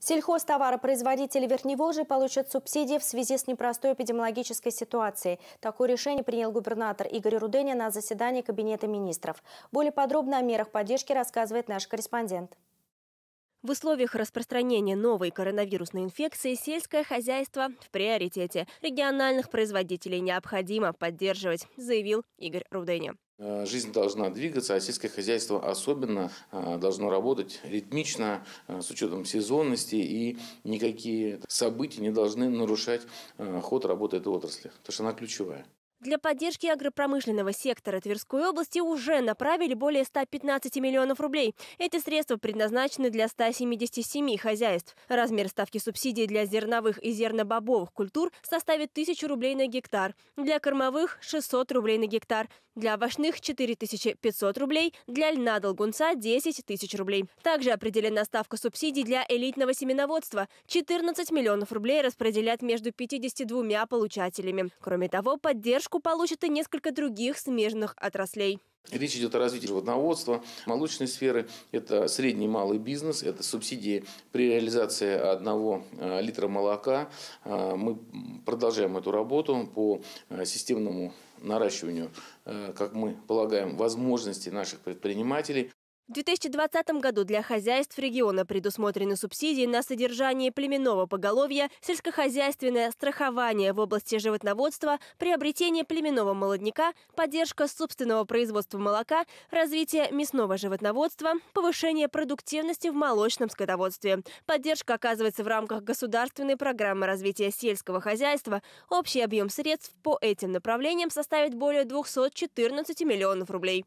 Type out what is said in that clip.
Сельхозтоваропроизводители Верхневолжья получат субсидии в связи с непростой эпидемиологической ситуацией. Такое решение принял губернатор Игорь Руденя на заседании Кабинета министров. Более подробно о мерах поддержки рассказывает наш корреспондент. В условиях распространения новой коронавирусной инфекции сельское хозяйство в приоритете. Региональных производителей необходимо поддерживать, заявил Игорь Руденя. Э, жизнь должна двигаться, а сельское хозяйство особенно э, должно работать ритмично, э, с учетом сезонности, и никакие события не должны нарушать ход работы этой отрасли, потому что она ключевая. Для поддержки агропромышленного сектора Тверской области уже направили более 115 миллионов рублей. Эти средства предназначены для 177 хозяйств. Размер ставки субсидий для зерновых и зернобобовых культур составит 1000 рублей на гектар, для кормовых – 600 рублей на гектар, для овощных – 4500 рублей, для льна долгунца – 10 тысяч рублей. Также определена ставка субсидий для элитного семеноводства – 14 миллионов рублей распределят между 52 получателями. Кроме того, поддержку поддержку получат и несколько других смежных отраслей. Речь идет о развитии животноводства, молочной сферы, это средний и малый бизнес, это субсидии при реализации одного э, литра молока. Э, мы продолжаем эту работу по э, системному наращиванию, как мы полагаем, возможностей наших предпринимателей. В 2020 году для хозяйств региона предусмотрены субсидии на содержание племенного поголовья, сельскохозяйственное страхование в области животноводства, приобретение племенного молодняка, поддержка собственного производства молока, развитие мясного животноводства, повышение продуктивности в молочном скотоводстве. Поддержка оказывается в рамках государственной программы развития сельского хозяйства. Общий объем средств по этим направлениям составит более 214 миллионов рублей.